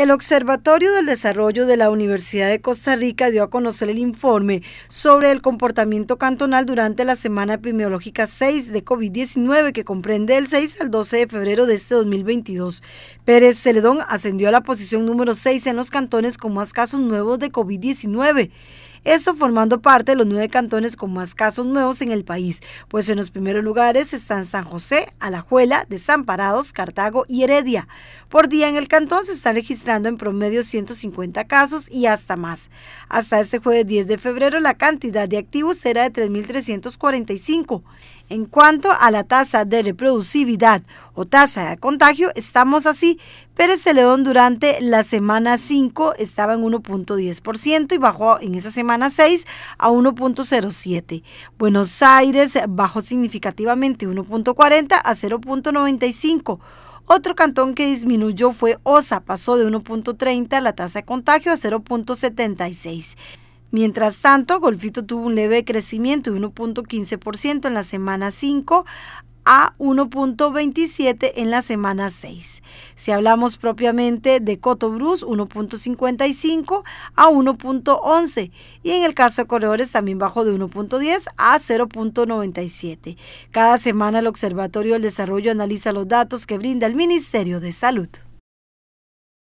El Observatorio del Desarrollo de la Universidad de Costa Rica dio a conocer el informe sobre el comportamiento cantonal durante la semana epidemiológica 6 de COVID-19 que comprende el 6 al 12 de febrero de este 2022. Pérez Celedón ascendió a la posición número 6 en los cantones con más casos nuevos de COVID-19. Esto formando parte de los nueve cantones con más casos nuevos en el país, pues en los primeros lugares están San José, Alajuela, Desamparados, Cartago y Heredia. Por día en el cantón se están registrando en promedio 150 casos y hasta más. Hasta este jueves 10 de febrero la cantidad de activos era de 3.345. En cuanto a la tasa de reproducibilidad o tasa de contagio, estamos así. Pérez Celedón durante la semana 5 estaba en 1.10% y bajó en esa semana 6 a 1.07. Buenos Aires bajó significativamente 1.40 a 0.95. Otro cantón que disminuyó fue Osa, pasó de 1.30 la tasa de contagio a 0.76. Mientras tanto, Golfito tuvo un leve crecimiento de 1.15% en la semana 5 a 1.27 en la semana 6. Si hablamos propiamente de coto brus 1.55 a 1.11 y en el caso de corredores también bajo de 1.10 a 0.97. Cada semana el Observatorio del Desarrollo analiza los datos que brinda el Ministerio de Salud.